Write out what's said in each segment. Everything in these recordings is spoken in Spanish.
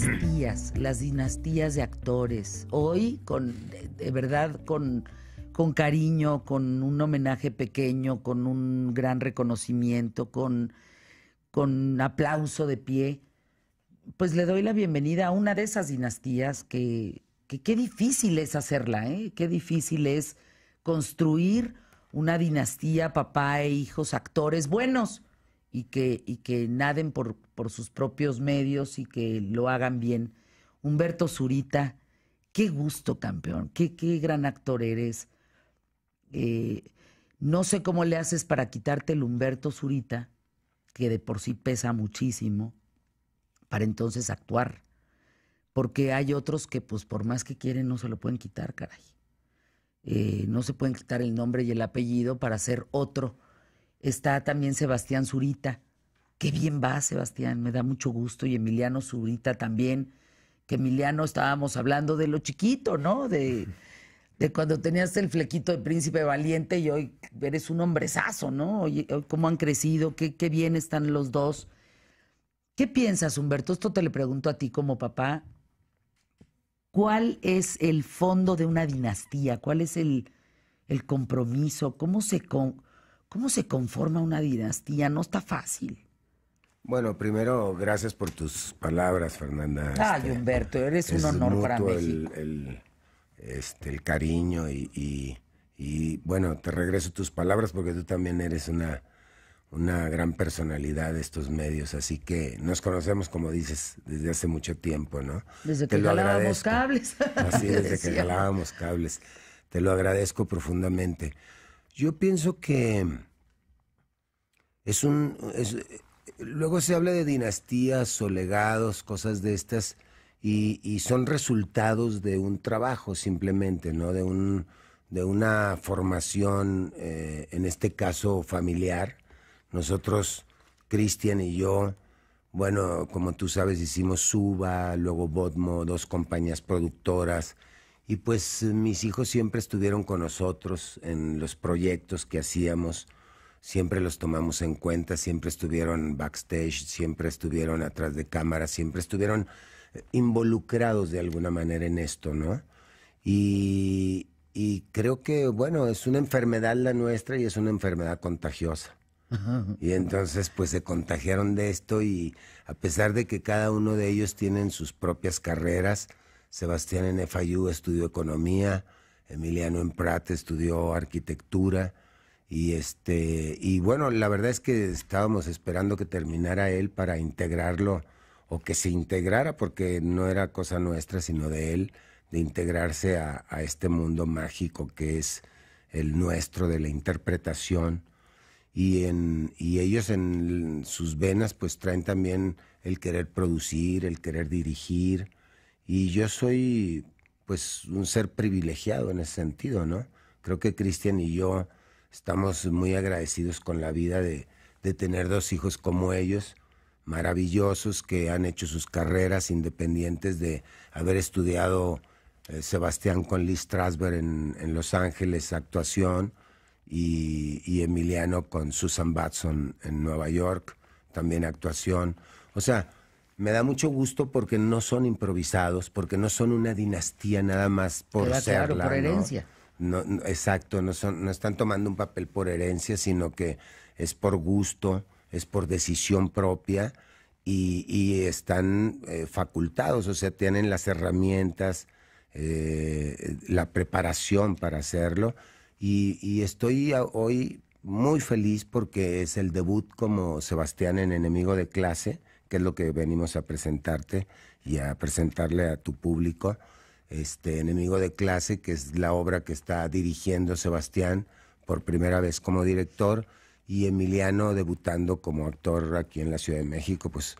dinastías, las dinastías de actores. Hoy, con, de, verdad, con, con cariño, con un homenaje pequeño, con un gran reconocimiento, con, con aplauso de pie, pues le doy la bienvenida a una de esas dinastías que, qué difícil es hacerla, ¿eh? qué difícil es construir una dinastía, papá e hijos, actores buenos y que, y que naden por, por sus propios medios y que lo hagan bien. Humberto Zurita, qué gusto, campeón, qué, qué gran actor eres. Eh, no sé cómo le haces para quitarte el Humberto Zurita, que de por sí pesa muchísimo, para entonces actuar. Porque hay otros que, pues, por más que quieren, no se lo pueden quitar, caray. Eh, no se pueden quitar el nombre y el apellido para ser otro Está también Sebastián Zurita. Qué bien va, Sebastián. Me da mucho gusto. Y Emiliano Zurita también. Que Emiliano estábamos hablando de lo chiquito, ¿no? De, de cuando tenías el flequito de príncipe valiente y hoy eres un hombrezazo, ¿no? cómo han crecido, qué, bien están los dos. ¿Qué piensas, Humberto? Esto te le pregunto a ti como papá. ¿Cuál es el fondo de una dinastía? ¿Cuál es el, el compromiso? ¿Cómo se... ¿Cómo se conforma una dinastía? No está fácil. Bueno, primero, gracias por tus palabras, Fernanda. Ay, este, Humberto, eres un honor para México. El, el, este, el cariño y, bueno, te regreso tus palabras porque tú también eres una, una gran personalidad de estos medios, así que nos conocemos, como dices, desde hace mucho tiempo, ¿no? Desde que jalábamos cables. Así, desde que jalábamos cables. Te lo agradezco profundamente. Yo pienso que es un... luego se habla de dinastías o legados, cosas de estas, y, son resultados de un trabajo simplemente, ¿no? De, un, de una formación, eh, en este caso familiar. Nosotros, Cristian y yo, bueno, como tú sabes, hicimos Suba, luego Bodmo, dos compañías productoras y pues eh, mis hijos siempre estuvieron con nosotros en los proyectos que hacíamos, siempre los tomamos en cuenta, siempre estuvieron backstage, siempre estuvieron atrás de cámara, siempre estuvieron eh, involucrados de alguna manera en esto, ¿no? Y, creo que, bueno, es una enfermedad la nuestra y es una enfermedad contagiosa. Y entonces pues se contagiaron de esto y a pesar de que cada uno de ellos tienen sus propias carreras, Sebastián en FIU estudió economía, Emiliano en Prat estudió arquitectura y este y bueno, la verdad es que estábamos esperando que terminara él para integrarlo o que se integrara porque no era cosa nuestra sino de él de integrarse a, a este mundo mágico que es el nuestro de la interpretación y, en, y ellos en sus venas pues traen también el querer producir, el querer dirigir, y yo soy, pues, un ser privilegiado en ese sentido, ¿no? Creo que Cristian y yo estamos muy agradecidos con la vida de, de tener dos hijos como ellos, maravillosos, que han hecho sus carreras independientes de haber estudiado eh, Sebastián con Liz Strasberg en, en Los Ángeles, actuación, y, y, Emiliano con Susan Batson en Nueva York, también actuación. O sea, me da mucho gusto porque no son improvisados, porque no son una dinastía nada más por ser la por herencia. ¿no? exacto, no, son, no están tomando un papel por herencia, sino que es por gusto, es por decisión propia y, están eh, facultados, o sea, tienen las herramientas, eh, la preparación para hacerlo. y estoy hoy muy feliz porque es el debut como Sebastián en Enemigo de Clase que es lo que venimos a presentarte y a presentarle a tu público. Este Enemigo de clase, que es la obra que está dirigiendo Sebastián por primera vez como director y Emiliano debutando como actor aquí en la Ciudad de México, pues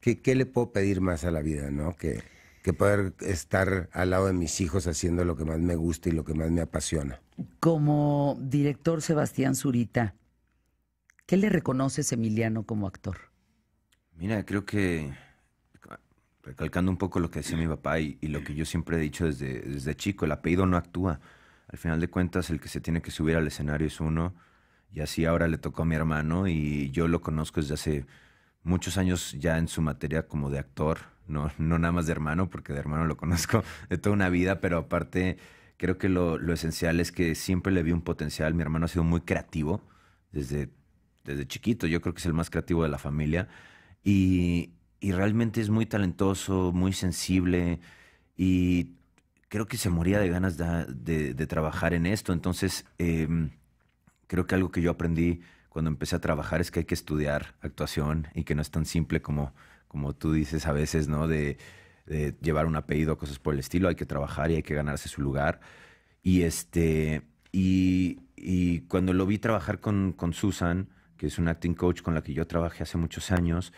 ¿qué, le puedo pedir más a la vida, no? Que que poder estar al lado de mis hijos haciendo lo que más me gusta y lo que más me apasiona. Como director Sebastián Zurita, ¿qué le reconoces, Emiliano, como actor? Mira, creo que recalcando un poco lo que decía mi papá y, lo que yo siempre he dicho desde, desde chico, el apellido no actúa. Al final de cuentas, el que se tiene que subir al escenario es uno. Y así ahora le tocó a mi hermano y yo lo conozco desde hace muchos años ya en su materia como de actor, no, no nada más de hermano, porque de hermano lo conozco de toda una vida, pero aparte creo que lo, lo esencial es que siempre le vi un potencial. Mi hermano ha sido muy creativo desde, desde chiquito, yo creo que es el más creativo de la familia y, realmente es muy talentoso, muy sensible y creo que se moría de ganas de, trabajar en esto. Entonces, em, creo que algo que yo aprendí cuando empecé a trabajar es que hay que estudiar actuación y que no es tan simple como, como tú dices a veces, ¿no? De, llevar un apellido, cosas por el estilo. Hay que trabajar y hay que ganarse su lugar. Y este, y, y cuando lo vi trabajar con, con Susan, que es un acting coach con la que yo trabajé hace muchos años,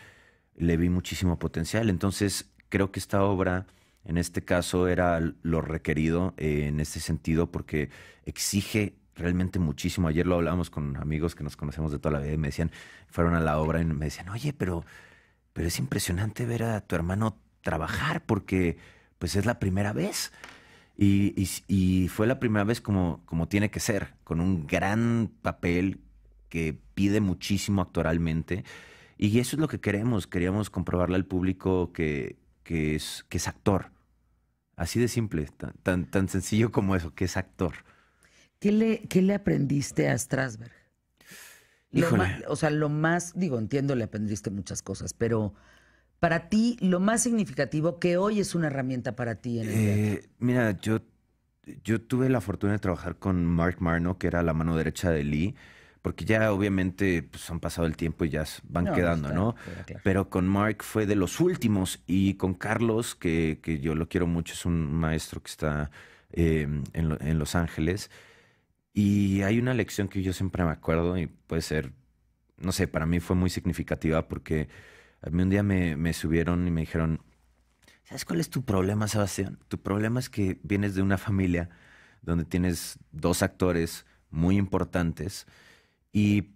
le vi muchísimo potencial. Entonces, creo que esta obra, en este caso, era lo requerido eh, en este sentido porque exige realmente muchísimo. Ayer lo hablábamos con amigos que nos conocemos de toda la vida y me decían, fueron a la obra y me decían, oye, pero, pero es impresionante ver a tu hermano trabajar porque pues es la primera vez. Y, y fue la primera vez como, como tiene que ser, con un gran papel que pide muchísimo actualmente. Y eso es lo que queremos, queríamos comprobarle al público que, que, es, que es actor. Así de simple, tan, tan, sencillo como eso, que es actor. ¿Qué le, qué le aprendiste a Strasberg? o sea, lo más, digo, entiendo, le aprendiste muchas cosas, pero para ti, lo más significativo que hoy es una herramienta para ti en el eh, Mira, yo, yo tuve la fortuna de trabajar con Mark Marno, que era la mano derecha de Lee porque ya obviamente pues, han pasado el tiempo y ya van quedando, ¿no? Pero con Mark fue de los últimos y con Carlos, que, que yo lo quiero mucho, es un maestro que está eh, en, Los Ángeles. Y hay una lección que yo siempre me acuerdo y puede ser, no sé, para mí fue muy significativa porque a mí un día me, me subieron y me dijeron, ¿sabes cuál es tu problema, Sebastián? Tu problema es que vienes de una familia donde tienes dos actores muy importantes y,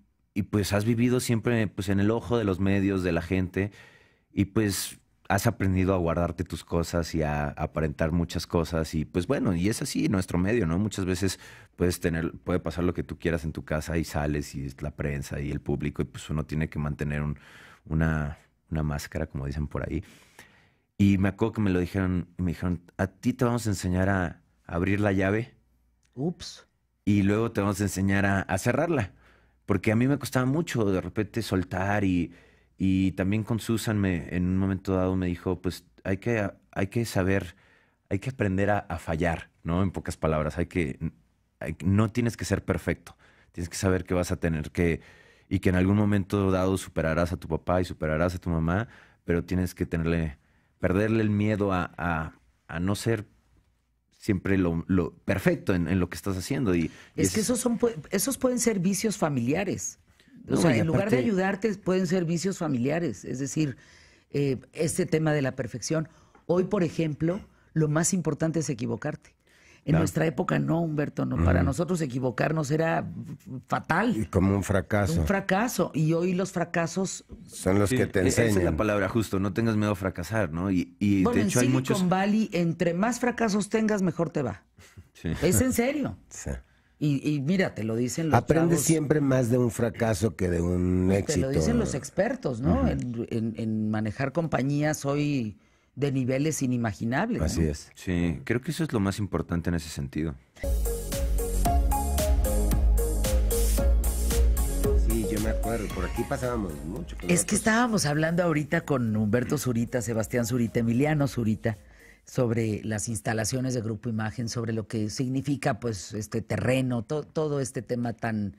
pues has vivido siempre pues, en el ojo de los medios, de la gente, y pues has aprendido a guardarte tus cosas y a, aparentar muchas cosas y pues bueno, y es así nuestro medio, ¿no? Muchas veces puedes tener, puede pasar lo que tú quieras en tu casa y sales y es la prensa y el público y pues uno tiene que mantener una, máscara, como dicen por ahí. Y me acuerdo que me lo dijeron, me dijeron, a ti te vamos a enseñar a abrir la llave. Ups. Y luego te vamos a enseñar a cerrarla porque a mí me costaba mucho de repente soltar y, y también con Susan me, en un momento dado me dijo, pues hay que, hay que saber, hay que aprender a, fallar, ¿no? En pocas palabras, hay que, no tienes que ser perfecto, tienes que saber que vas a tener que, y que en algún momento dado superarás a tu papá y superarás a tu mamá, pero tienes que tenerle, perderle el miedo a, a no ser siempre lo, perfecto en, lo que estás haciendo. Y, es, que esos, son, esos pueden ser vicios familiares. o sea, en lugar de ayudarte, pueden ser vicios familiares. Es decir, eh, este tema de la perfección. Hoy, por ejemplo, lo más importante es equivocarte. En nuestra época no, Humberto, no. Para nosotros equivocarnos era fatal. Y como un fracaso. Un fracaso. Y hoy los fracasos... Son los que te enseñan. es la palabra justo, no tengas miedo a fracasar, ¿no? Y, y bueno, de hecho en hay Silicon Valley, entre más fracasos tengas, mejor te va. Es en serio. Y, y, mira, te lo dicen los Aprende siempre más de un fracaso que de un éxito. Te lo dicen los expertos, ¿no? en, manejar compañías hoy de niveles inimaginables. Así es. Sí, creo que eso es lo más importante en ese sentido. Sí, yo me acuerdo, por aquí pasábamos mucho. Es que estábamos hablando ahorita con Humberto Zurita, Sebastián Zurita, Emiliano Zurita sobre las instalaciones de Grupo Imagen, sobre lo que significa pues este terreno, todo este tema tan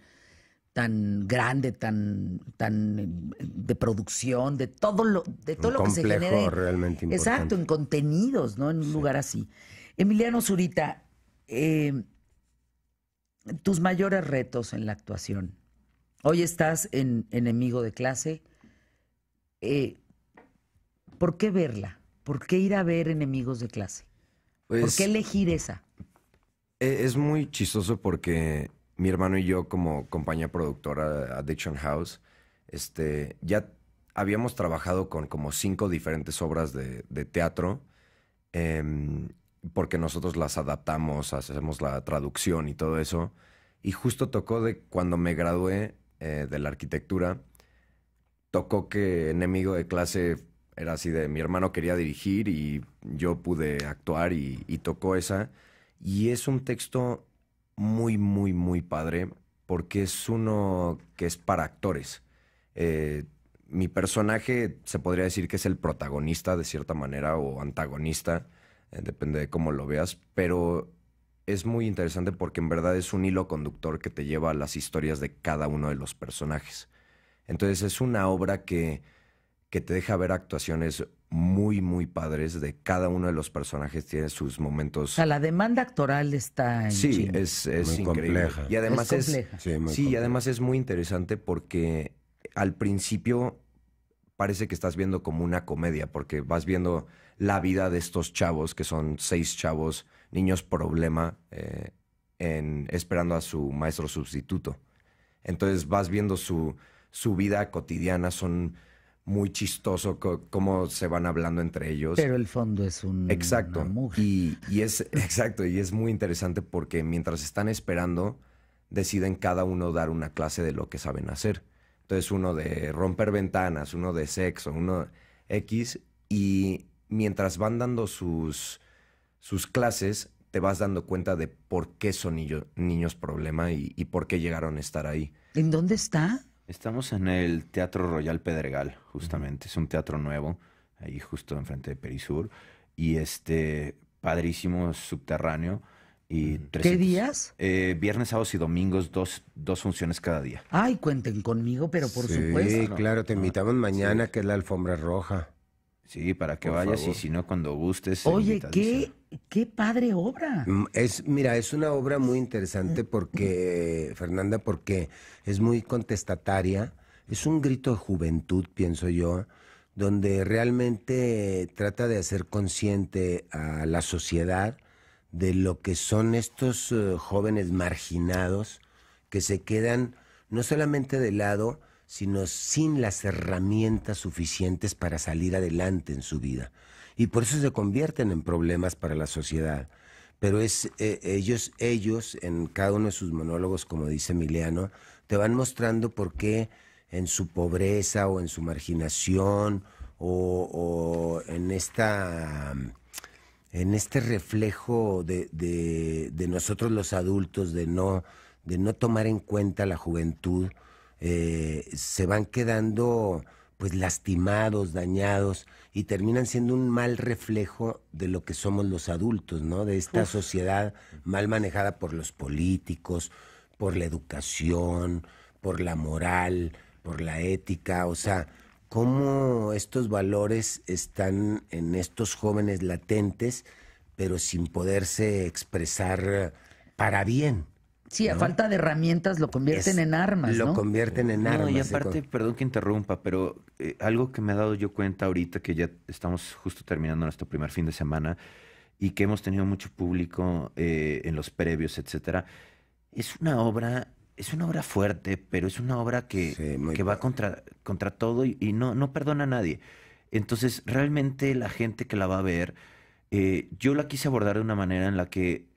tan grande, tan, tan de producción, de todo lo, de todo lo que se genera. realmente Exacto, en contenidos, ¿no? En un lugar así. Emiliano Zurita, eh, tus mayores retos en la actuación. Hoy estás en Enemigo de Clase. Eh, ¿Por qué verla? ¿Por qué ir a ver Enemigos de Clase? ¿Por pues qué elegir esa? E, es muy chistoso porque mi hermano y yo como compañía productora Addiction House, este, ya habíamos trabajado con como cinco diferentes obras de, teatro, em, porque nosotros las adaptamos, hacemos la traducción y todo eso. Y justo tocó de cuando me gradué eh, de la arquitectura, tocó que enemigo de clase era así de mi hermano quería dirigir y yo pude actuar y tocó esa. Y es un texto muy, muy, muy padre porque es uno que es para actores. Eh, mi personaje se podría decir que es el protagonista de cierta manera o antagonista, eh, depende de cómo lo veas, pero es muy interesante porque en verdad es un hilo conductor que te lleva a las historias de cada uno de los personajes. Entonces es una obra que, que te deja ver actuaciones muy, muy padres de cada uno de los personajes, tiene sus momentos. O sea, la demanda actoral está en Sí, es, es increíble. Compleja. Y además es, sí, y además es muy interesante porque al principio parece que estás viendo como una comedia, porque vas viendo la vida de estos chavos, que son seis chavos, niños problema, eh, en, esperando a su maestro sustituto. Entonces vas viendo su, su vida cotidiana, son muy chistoso cómo se van hablando entre ellos. Pero el fondo es un exacto Y, es exacto y es muy interesante porque mientras están esperando deciden cada uno dar una clase de lo que saben hacer. Entonces uno de romper ventanas, uno de sexo, uno X y mientras van dando sus sus clases te vas dando cuenta de por qué son niños, problema y, y por qué llegaron a estar ahí. ¿En dónde está? Estamos en el Teatro Royal Pedregal, justamente. Es un teatro nuevo, ahí justo enfrente de Perisur. Y este, padrísimo, subterráneo. Y ¿Qué días? Eh, viernes, sábados y domingos, dos, dos, funciones cada día. Ay, cuenten conmigo, pero por supuesto. Sí, claro, te ah, invitamos mañana, que es la alfombra roja. Sí, para que vayas y si no, cuando gustes. Oye, qué, qué padre obra. Mm, es, mira, es una obra muy interesante porque, Fernanda, porque es muy contestataria. Es un grito de juventud, pienso yo, donde realmente trata de hacer consciente a la sociedad de lo que son estos eh, jóvenes marginados que se quedan no solamente de lado, sino sin las herramientas suficientes para salir adelante en su vida. Y por eso se convierten en problemas para la sociedad. Pero es eh, ellos, ellos, en cada uno de sus monólogos, como dice Emiliano, te van mostrando por qué en su pobreza o en su marginación o, en esta en este reflejo de, de, nosotros los adultos de no de no tomar en cuenta la juventud eh, se van quedando pues lastimados, dañados y terminan siendo un mal reflejo de lo que somos los adultos, ¿no? De esta sociedad mal manejada por los políticos, por la educación, por la moral, por la ética, o sea, cómo estos valores están en estos jóvenes latentes, pero sin poderse expresar para bien. Sí, a falta de herramientas lo convierten en armas. Lo convierten en armas. Y aparte, perdón que interrumpa, pero eh, algo que me ha dado yo cuenta ahorita, que ya estamos justo terminando nuestro primer fin de semana y que hemos tenido mucho público eh, en los previos, etcétera, es una obra es una obra fuerte, pero es una obra que, va contra, contra todo y, no, no perdona a nadie. Entonces, realmente la gente que la va a ver, eh, yo la quise abordar de una manera en la que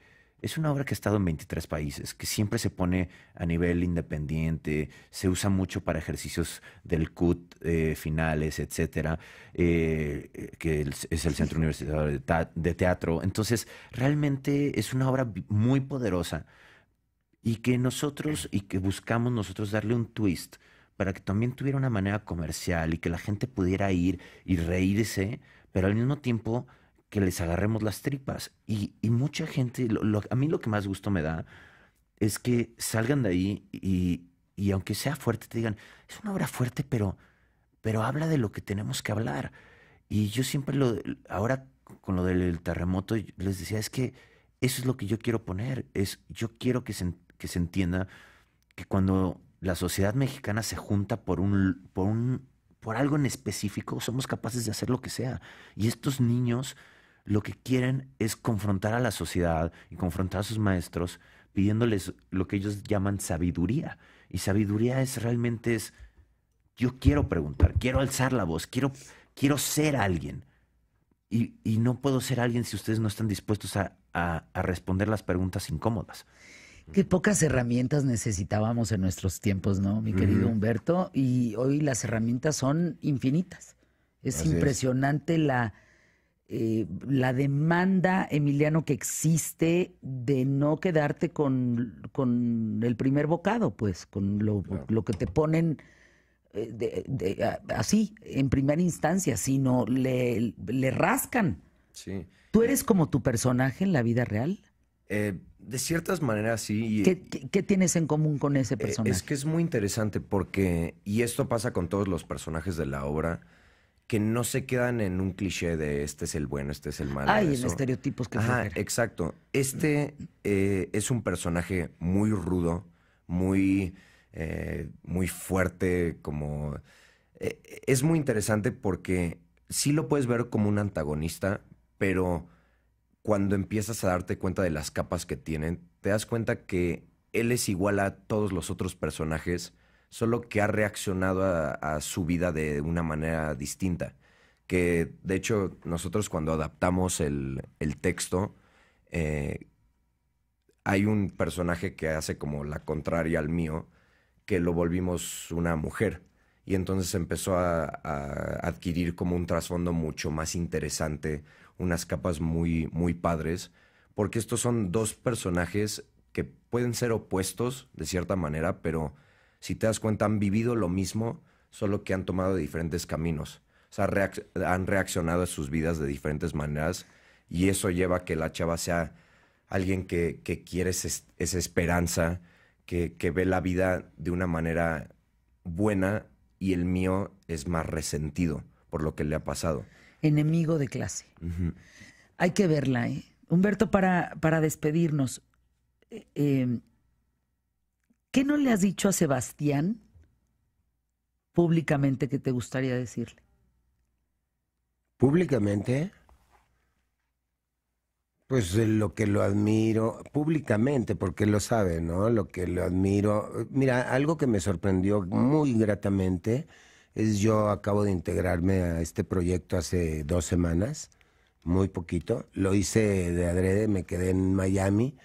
es una obra que ha estado en 23 países, que siempre se pone a nivel independiente, se usa mucho para ejercicios del CUT eh, finales, etcétera, eh, eh, que es el Centro Universitario de Teatro. Entonces, realmente es una obra muy poderosa y que nosotros, y que buscamos nosotros darle un twist para que también tuviera una manera comercial y que la gente pudiera ir y reírse, pero al mismo tiempo que les agarremos las tripas. Y, y mucha gente, lo, a mí lo que más gusto me da es que salgan de ahí y, y aunque sea fuerte, te digan, es una obra fuerte, pero, pero habla de lo que tenemos que hablar. Y yo siempre lo, ahora con lo del terremoto, les decía, es que eso es lo que yo quiero poner, es yo quiero que se, que se entienda que cuando la sociedad mexicana se junta por un, por un, por algo en específico, somos capaces de hacer lo que sea. Y estos niños lo que quieren es confrontar a la sociedad y confrontar a sus maestros pidiéndoles lo que ellos llaman sabiduría. Y sabiduría es realmente es, yo quiero preguntar, quiero alzar la voz, quiero, quiero ser alguien. Y, y no puedo ser alguien si ustedes no están dispuestos a, a, responder las preguntas incómodas. Qué pocas herramientas necesitábamos en nuestros tiempos, ¿no, mi querido Humberto? Y hoy las herramientas son infinitas. Es impresionante la eh, la demanda, Emiliano, que existe de no quedarte con, con el primer bocado, pues, con lo, lo que te ponen eh, así, en primera instancia, sino le, le rascan. Sí. ¿Tú eres como tu personaje en la vida real? Eh, de ciertas maneras, sí. ¿Qué, ¿Qué, tienes en común con ese personaje? es que es muy interesante porque, y esto pasa con todos los personajes de la obra, que no se quedan en un cliché de este es el bueno, este es el malo. Ay, en estereotipos que Ajá, exacto. Este eh, es un personaje muy rudo, muy, eh, muy fuerte, como... Eh, es muy interesante porque sí lo puedes ver como un antagonista, pero cuando empiezas a darte cuenta de las capas que tienen, te das cuenta que él es igual a todos los otros personajes solo que ha reaccionado a, su vida de una manera distinta. Que de hecho nosotros cuando adaptamos el, el texto, eh, hay un personaje que hace como la contraria al mío, que lo volvimos una mujer. Y entonces empezó a, a adquirir como un trasfondo mucho más interesante, unas capas muy, muy padres, porque estos son dos personajes que pueden ser opuestos de cierta manera, pero si te das cuenta, han vivido lo mismo, solo que han tomado diferentes caminos. O sea, han reaccionado a sus vidas de diferentes maneras y eso lleva a que la chava sea alguien que, que quiere esa esperanza, que, que, ve la vida de una manera buena y el mío es más resentido por lo que le ha pasado. Enemigo de clase. Hay que verla, ¿eh? Humberto, para, para despedirnos, eh, em, ¿Qué no le has dicho a Sebastián públicamente que te gustaría decirle? Públicamente, pues eh, lo que lo admiro, públicamente, porque lo sabe, ¿no? Lo que lo admiro. Mira, algo que me sorprendió muy gratamente es yo acabo de integrarme a este proyecto hace dos semanas, muy poquito. Lo hice de adrede, me quedé en Miami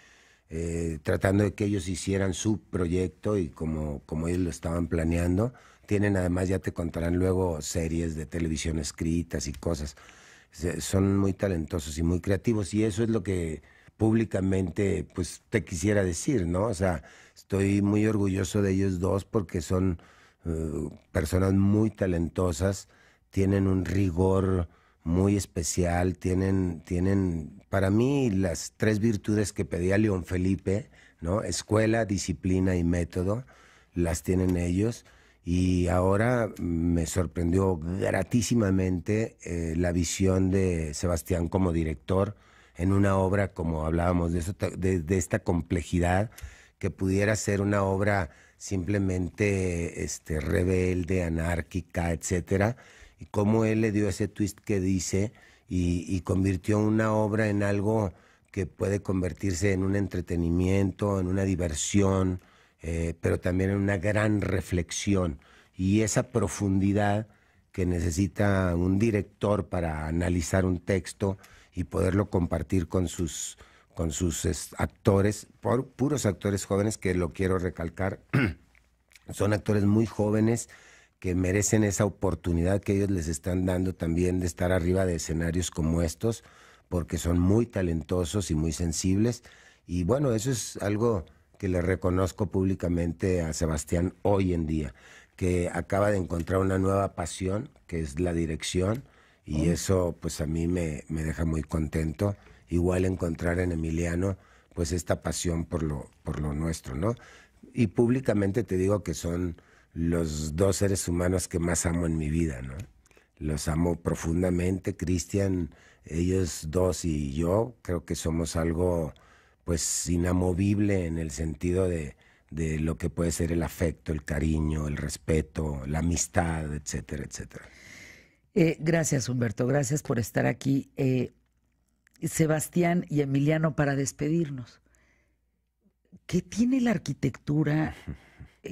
eh, tratando de que ellos hicieran su proyecto y como, como ellos lo estaban planeando. Tienen además, ya te contarán luego, series de televisión escritas y cosas. son muy talentosos y muy creativos y eso es lo que públicamente pues te quisiera decir, ¿no? O sea, estoy muy orgulloso de ellos dos porque son eh, personas muy talentosas, tienen un rigor muy especial, tienen, tienen, para mí las tres virtudes que pedía León Felipe, ¿no? Escuela, disciplina y método, las tienen ellos. Y ahora me sorprendió gratísimamente eh, la visión de Sebastián como director en una obra, como hablábamos, de, eso, de, de esta complejidad, que pudiera ser una obra simplemente este, rebelde, anárquica, etcétera y cómo él le dio ese twist que dice y, convirtió una obra en algo que puede convertirse en un entretenimiento, en una diversión, eh, pero también en una gran reflexión. Y esa profundidad que necesita un director para analizar un texto y poderlo compartir con sus, con sus actores, puros actores jóvenes que lo quiero recalcar, son actores muy jóvenes que merecen esa oportunidad que ellos les están dando también de estar arriba de escenarios como estos, porque son muy talentosos y muy sensibles. Y bueno, eso es algo que le reconozco públicamente a Sebastián hoy en día, que acaba de encontrar una nueva pasión, que es la dirección, y oh. eso pues a mí me, deja muy contento. Igual encontrar en Emiliano pues esta pasión por lo, por lo nuestro, ¿no? Y públicamente te digo que son los dos seres humanos que más amo en mi vida, ¿no? Los amo profundamente, Cristian, ellos dos y yo, creo que somos algo pues inamovible en el sentido de, de lo que puede ser el afecto, el cariño, el respeto, la amistad, etcétera, etcétera. Eh, gracias, Humberto, gracias por estar aquí. Eh, Sebastián y Emiliano, para despedirnos, ¿qué tiene la arquitectura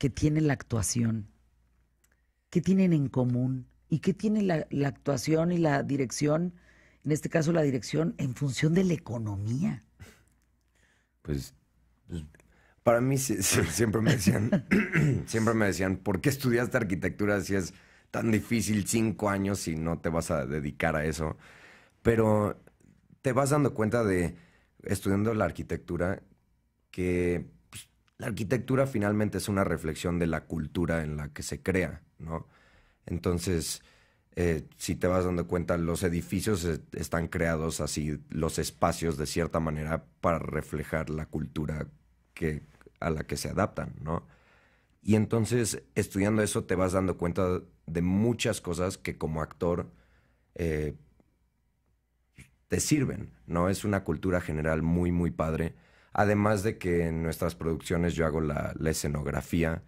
¿Qué tiene la actuación? ¿Qué tienen en común? ¿Y qué tiene la, actuación y la dirección, en este caso la dirección, en función de la economía? Pues, pues para mí siempre me decían, siempre me decían, ¿por qué estudiaste arquitectura si es tan difícil cinco años y no te vas a dedicar a eso? Pero te vas dando cuenta de, estudiando la arquitectura, que la arquitectura finalmente es una reflexión de la cultura en la que se crea, ¿no? Entonces, eh, si te vas dando cuenta, los edificios están creados así, los espacios de cierta manera para reflejar la cultura a la que se adaptan, ¿no? Y entonces, estudiando eso, te vas dando cuenta de muchas cosas que como actor eh, te sirven, ¿no? Es una cultura general muy, muy padre Además de que en nuestras producciones yo hago la, escenografía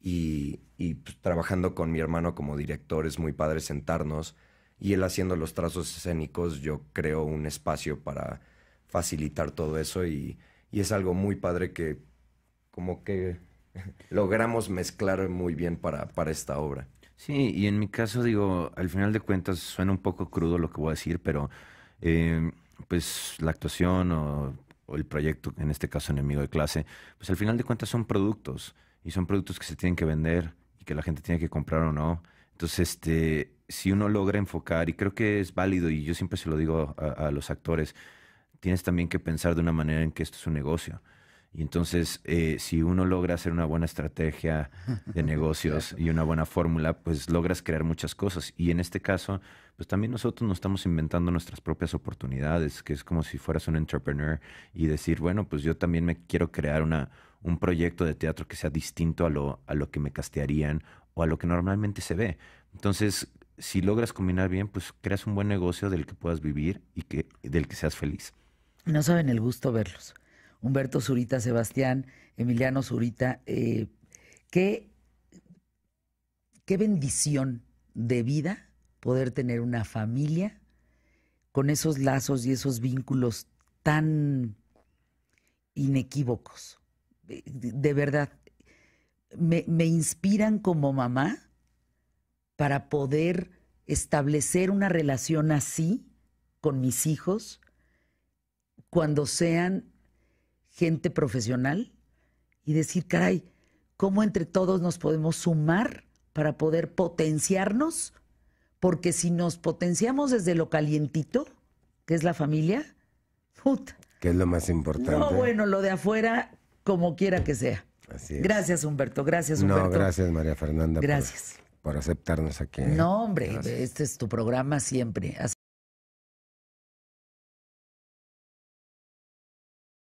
y, pues, trabajando con mi hermano como director es muy padre sentarnos y él haciendo los trazos escénicos yo creo un espacio para facilitar todo eso y, es algo muy padre que como que logramos mezclar muy bien para, para esta obra. Sí, y en mi caso digo, al final de cuentas suena un poco crudo lo que voy a decir, pero eh, pues la actuación o o el proyecto, en este caso enemigo de clase, pues al final de cuentas son productos y son productos que se tienen que vender y que la gente tiene que comprar o no. Entonces, este, si uno logra enfocar, y creo que es válido, y yo siempre se lo digo a, a los actores, tienes también que pensar de una manera en que esto es un negocio. Y entonces, eh, si uno logra hacer una buena estrategia de negocios y una buena fórmula, pues logras crear muchas cosas. Y en este caso, pues también nosotros nos estamos inventando nuestras propias oportunidades, que es como si fueras un entrepreneur y decir, bueno, pues yo también me quiero crear una, un proyecto de teatro que sea distinto a lo, a lo que me castearían o a lo que normalmente se ve. Entonces, si logras combinar bien, pues creas un buen negocio del que puedas vivir y que, del que seas feliz. No saben el gusto verlos. Humberto Zurita Sebastián, Emiliano Zurita, eh, qué, qué bendición de vida poder tener una familia con esos lazos y esos vínculos tan inequívocos. Eh, de, verdad, me, me, inspiran como mamá para poder establecer una relación así con mis hijos cuando sean gente profesional y decir, caray, ¿cómo entre todos nos podemos sumar para poder potenciarnos? Porque si nos potenciamos desde lo calientito, que es la familia, puta. Que es lo más importante. No, bueno, lo de afuera, como quiera que sea. Así es. Gracias, Humberto. Gracias, Humberto. No, gracias, María Fernanda. Gracias. Por, aceptarnos aquí. No, hombre, este es tu programa siempre.